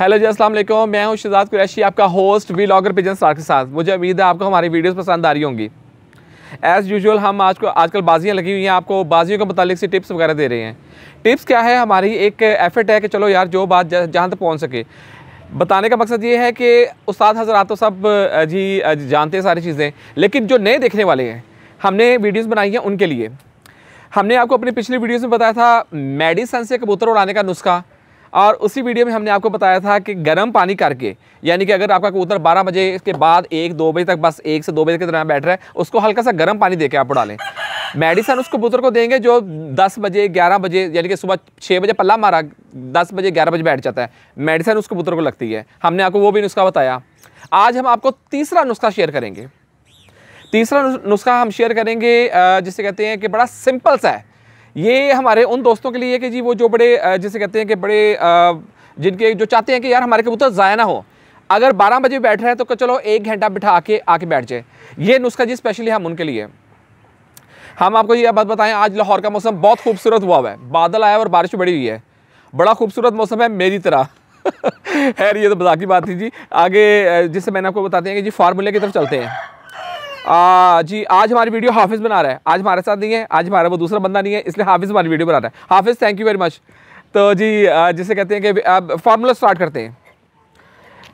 hello जी अस्सलाम वालेकुम मैं हूं शिजाज कुरैशी आपका host vlogger pigeon star के साथ मुझे उम्मीद है आपको हमारी वीडियोस पसंद आ रही होंगी एज़ यूजुअल हम आज को आजकल बाजियाँ लगी हुई हैं आपको बाजियों के मतलब से टिप्स वगैरह दे रहे हैं टिप्स क्या है हमारी एक एफर्ट है कि चलो यार जो बात जहाँ तक पहुँच सके बताने का मकसद ये है कि उस्ताद हजरा तो सब जी जानते हैं सारी चीज़ें लेकिन जो नए देखने वाले हैं हमने वीडियोज़ बनाई हैं उनके लिए हमने आपको अपनी पिछली वीडियोज़ में बताया था मेडिसन से कबूतर उड़ाने का नुस्खा और उसी वीडियो में हमने आपको बताया था कि गर्म पानी करके यानी कि अगर आपका कबूतर बारह बजे के बाद एक दो बजे तक बस एक से दो बजे के दौरान बैठ रहा है उसको हल्का सा गर्म पानी देके आप उड़ा लें मेडिसन उस कबूतर को देंगे जो 10 बजे 11 बजे यानी कि सुबह 6 बजे पल्ला मारा 10 बजे 11 बजे बैठ जाता है मेडिसन उस कबूतर को लगती है हमने आपको वो भी नुस्खा बताया आज हम आपको तीसरा नुस्खा शेयर करेंगे तीसरा नुस्खा हम शेयर करेंगे जिसे कहते हैं कि बड़ा सिंपल सा है ये हमारे उन दोस्तों के लिए कि जी वो जो बड़े जिसे कहते हैं कि बड़े जिनके जो चाहते हैं कि यार हमारे कबूतर ज़ाया ना हो अगर 12 बजे बैठ रहे हैं तो चलो एक घंटा बिठा के आके बैठ जाए ये नुस्खा जी स्पेशली हम उनके लिए हम आपको ये बात बताएं आज लाहौर का मौसम बहुत खूबसूरत हुआ हुआ है बादल आया और बारिश बढ़ी हुई है बड़ा खूबसूरत मौसम है मेरी तरह खैर ये तो बजा की बात थी जी आगे जिससे मैंने आपको बताते हैं कि जी फार्मूले की तरफ चलते हैं आ, जी आज हमारी वीडियो हाफिज़ बना रहा है आज हमारे साथ नहीं है आज हमारा वो दूसरा बंदा नहीं है इसलिए हाफिज़ हमारी वीडियो बना रहा है हाफिज़ थैंक यू वेरी मच तो जी जिसे कहते हैं कि अब फार्मूला स्टार्ट करते हैं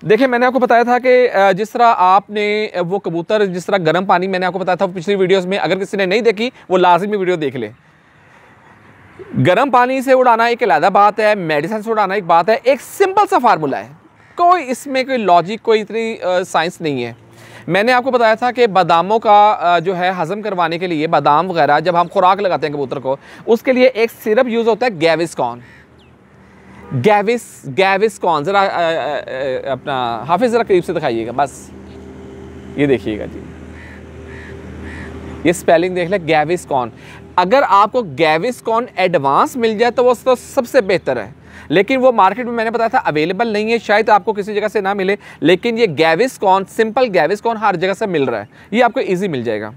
देखिए मैंने आपको बताया था कि जिस तरह आपने वो कबूतर जिस तरह गर्म पानी मैंने आपको बताया था पिछली वीडियोस में अगर किसी ने नहीं देखी वो लाजमी वीडियो देख ले गर्म पानी से उड़ाना एक अलहदा बात है मेडिसिन से उड़ाना एक बात है एक सिंपल सा फार्मूला है कोई इसमें कोई लॉजिक कोई इतनी साइंस नहीं है मैंने आपको बताया था कि बादामों का जो है हज़म करवाने के लिए बादाम वगैरह जब हम खुराक लगाते हैं कबूतर को उसके लिए एक सिरप यूज़ होता है गैविस्कॉन गैविस गैविस्कॉन ज़रा अपना हाफिज़ ज़रा करीब से दिखाइएगा बस ये देखिएगा जी ये स्पेलिंग देख लें गैविस्कॉन अगर आपको गैविस्कॉन एडवांस मिल जाए तो वो तो सबसे बेहतर है लेकिन वो मार्केट में मैंने बताया था अवेलेबल नहीं है शायद आपको किसी जगह से ना मिले लेकिन ये कॉन सिंपल गैविस्कॉन हर जगह से मिल रहा है ये आपको ईजी मिल जाएगा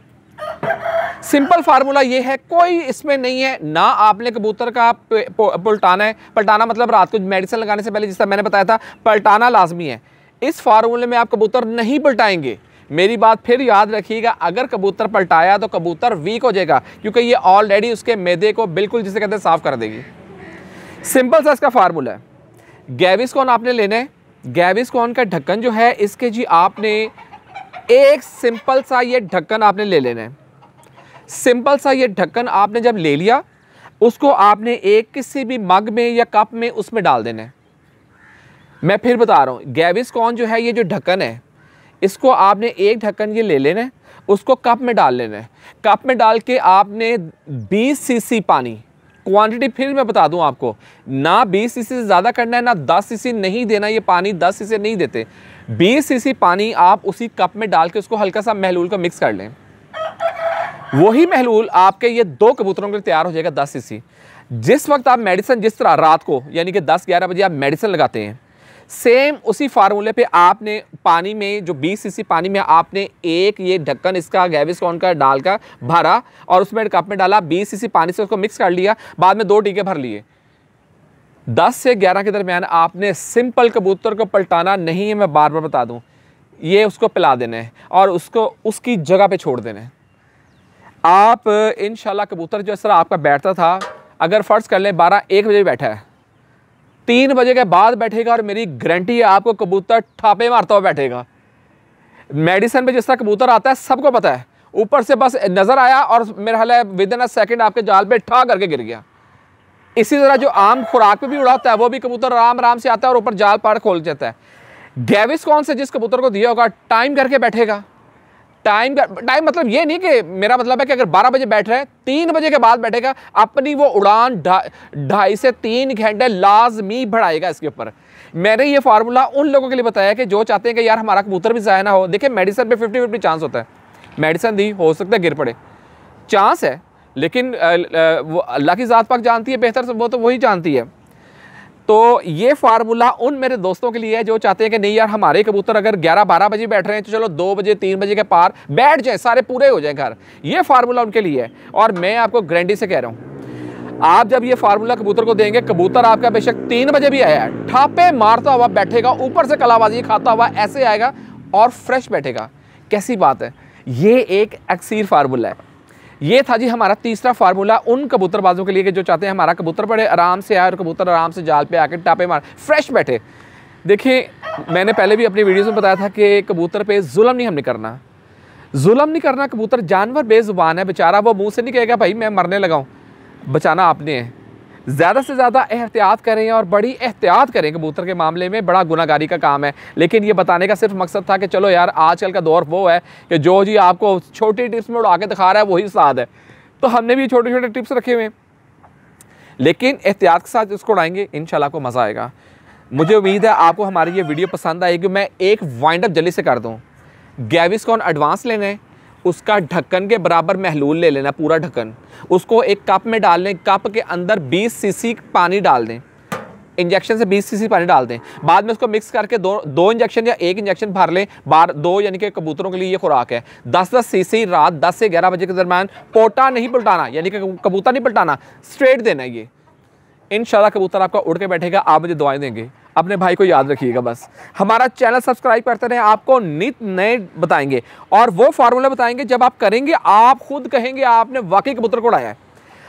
सिंपल फार्मूला ये है कोई इसमें नहीं है ना आपने कबूतर का पलटाना है पलटाना मतलब रात को मेडिसिन लगाने से पहले जिस तरह मैंने बताया था पलटाना लाजमी है इस फार्मूले में आप कबूतर नहीं पलटाएंगे मेरी बात फिर याद रखिएगा अगर कबूतर पलटाया तो कबूतर वीक हो जाएगा क्योंकि ये ऑलरेडी उसके मैदे को बिल्कुल जिसे कहते हैं साफ कर देगी सिंपल सा इसका फार्मूला है गैविस्कॉन आपने लेना है कौन का ढक्कन जो है इसके जी आपने एक सिंपल सा ये ढक्कन आपने ले लेना है सिंपल सा ये ढक्कन आपने जब ले लिया उसको आपने एक किसी भी मग में या कप में उसमें डाल देना है मैं फिर बता रहा हूँ गैविस्कॉन जो है ये जो ढक्कन है इसको आपने एक ढक्कन ये ले लेना है उसको कप में डाल लेना है कप में डाल के आपने 20 सीसी पानी क्वांटिटी फिर मैं बता दूं आपको ना 20 सीसी से ज़्यादा करना है ना 10 सीसी नहीं देना ये पानी 10 सीसी नहीं देते 20 सीसी पानी आप उसी कप में डाल के उसको हल्का सा महलूल को मिक्स कर लें वही महलूल आपके ये दो कबूतरों के लिए तैयार हो जाएगा दस सी जिस वक्त आप मेडिसिन जिस तरह रात को यानी कि दस ग्यारह बजे आप मेडिसिन लगाते हैं सेम उसी फार्मूले पे आपने पानी में जो 20 सीसी पानी में आपने एक ये ढक्कन इसका गैविस कौन का डालकर भरा और उसमें कप में डाला 20 सीसी पानी से उसको मिक्स कर लिया बाद में दो टीके भर लिए 10 से 11 के दरमियान आपने सिंपल कबूतर को पलटाना नहीं है मैं बार बार बता दूँ ये उसको पिला देना है और उसको उसकी जगह पर छोड़ देना है आप इन कबूतर जो इस तरह आपका बैठता था अगर फ़र्ज़ कर लें बारह एक बजे बैठा है तीन बजे के बाद बैठेगा और मेरी गारंटी है आपको कबूतर ठापे मारता हुआ बैठेगा मेडिसन पे जिस तरह कबूतर आता है सबको पता है ऊपर से बस नज़र आया और मेरा हाल है विद इन अ सेकेंड आपके जाल पे ठा करके गिर गया इसी तरह जो आम खुराक पे भी उड़ाता है वो भी कबूतर आराम आराम से आता है और ऊपर जाल पाड़ खोल जाता है गैविस कौन से जिस कबूतर को दिया होगा टाइम करके बैठेगा टाइम का टाइम मतलब ये नहीं कि मेरा मतलब है कि अगर 12 बजे बैठ रहे हैं तीन बजे के बाद बैठेगा अपनी वो उड़ान ढाई से तीन घंटे लाजमी बढ़ाएगा इसके ऊपर मैंने ये फार्मूला उन लोगों के लिए बताया कि जो चाहते हैं कि यार हमारा कबूतर भी ज़ाया ना हो देखिए मेडिसन पे फिफ्टी फिफ्टी चांस होता है मेडिसन दी हो सकता है गिर पड़े चांस है लेकिन अल्लाह की ज़ात पाक जानती है बेहतर वो तो वही जानती है तो ये फार्मूला उन मेरे दोस्तों के लिए है जो चाहते हैं कि नहीं यार हमारे कबूतर अगर 11-12 बजे बैठ रहे हैं तो चलो 2 बजे 3 बजे के पार बैठ जाए सारे पूरे हो जाए घर ये फार्मूला उनके लिए है और मैं आपको ग्रैंडी से कह रहा हूँ आप जब ये फार्मूला कबूतर को देंगे कबूतर आपका बेशक तीन बजे भी आया है ठापे मारता हुआ बैठेगा ऊपर से कलाबाजी खाता हुआ ऐसे आएगा और फ्रेश बैठेगा कैसी बात है ये एक अक्सर फार्मूला है ये था जी हमारा तीसरा फार्मूला उन कबूतरबाजों के लिए कि जो चाहते हैं हमारा कबूतर पड़े आराम से आए और कबूतर आराम से जाल पे आके टापे मार फ्रेश बैठे देखिए मैंने पहले भी अपनी वीडियोस में बताया था कि कबूतर पे जुल्म नहीं हमने करना जुल्म नहीं करना कबूतर जानवर बेजुबान है बेचारा वो मुँह से नहीं कहेगा भाई मैं मरने लगाऊँ बचाना आपने है ज़्यादा से ज़्यादा एहतियात करें और बड़ी एहतियात करें कबूतर के मामले में बड़ा गुनागारी का काम है लेकिन ये बताने का सिर्फ मकसद था कि चलो यार आजकल का दौर वो है कि जो जी आपको छोटी टिप्स में उड़ा के दिखा रहा है वही साथ है तो हमने भी छोटे छोटे टिप्स रखे हुए हैं लेकिन एहतियात के साथ इसको उड़ाएंगे इन को मज़ा आएगा मुझे उम्मीद है आपको हमारी ये वीडियो पसंद आएगी मैं एक वाइंड अप जल्दी से कर दूँ गैविस कौन एडवांस लेना है उसका ढक्कन के बराबर महलूल ले लेना पूरा ढक्कन उसको एक कप में डाल लें कप के अंदर 20 सीसी पानी डाल दें इंजेक्शन से 20 सीसी पानी डाल दें बाद में उसको मिक्स करके दो दो इंजेक्शन या एक इंजेक्शन भर लें बार दो यानी कि कबूतरों के लिए ये खुराक है 10 10 सीसी रात 10 से 11 बजे के दरमियान पोटा नहीं पलटाना यानी कि कबूतर नहीं पलटाना स्ट्रेट देना ये इन कबूतर आपका उड़ के बैठेगा आप मुझे दवाएँ देंगे अपने भाई को याद रखिएगा बस हमारा चैनल सब्सक्राइब करते रहे आपको नित नए बताएंगे और वो फार्मूला बताएंगे जब आप करेंगे आप खुद कहेंगे आपने वाकई कबूतर को उड़ाया है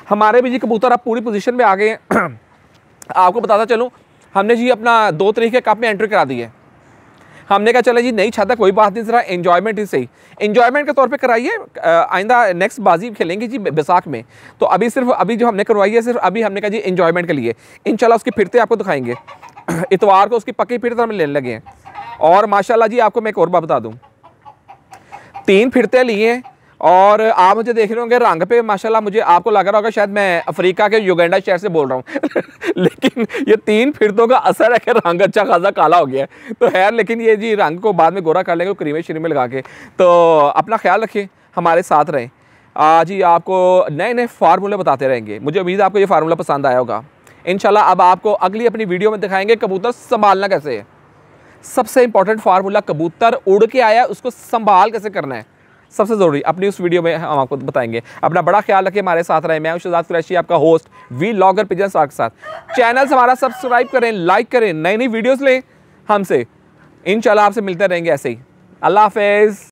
हमारे भी जी कबूतर आप पूरी पोजिशन में आ गए आपको बताता चलूँ हमने जी अपना दो तरीके कप में एंट्री करा दी है हमने कहा चले जी नहीं छाता कोई बात नहीं जरा इन्जॉयमेंट ही सही इन्जॉयमेंट के तौर पे कराइए आइंदा नेक्स्ट बाजी खेलेंगे जी बैसाख में तो अभी सिर्फ अभी जो हमने करवाई है सिर्फ अभी हमने कहा जी इन्जॉयमेंट के लिए इंशाल्लाह उसकी फिरते आपको दिखाएंगे इतवार को उसकी पक्की फिर हम लेने लगे हैं और माशाल्लाह जी आपको मैं एक और बात बता दूँ तीन फिरते लिए और आप मुझे देख रहे होंगे रंग पे माशाल्लाह मुझे आपको लग रहा होगा शायद मैं अफ्रीका के युगेंडा शहर से बोल रहा हूँ लेकिन ये तीन फिरतों का असर है कि रंग अच्छा खासा काला हो गया तो है लेकिन ये जी रंग को बाद में गोरा कर लेंगे क्रीमे श्रीमे लगा के तो अपना ख्याल रखिए हमारे साथ रहें आज ही आपको नए नए फार्मूले बताते रहेंगे मुझे उम्मीद है आपको ये फार्मूला पसंद आया होगा इन अब आपको अगली अपनी वीडियो में दिखाएंगे कबूतर संभालना कैसे है सबसे इंपॉर्टेंट फार्मूला कबूतर उड़ के आया उसको संभाल कैसे करना है सबसे ज़रूरी अपनी उस वीडियो में हम आपको बताएंगे अपना बड़ा ख्याल रखें हमारे साथ रहे मैं शहजाद कुरैशी आपका होस्ट वी लॉगर पिजन साहब के साथ चैनल हमारा सब्सक्राइब करें लाइक करें नई नई वीडियोज़ लें हमसे इन आपसे मिलते रहेंगे ऐसे ही अल्लाह हाफेज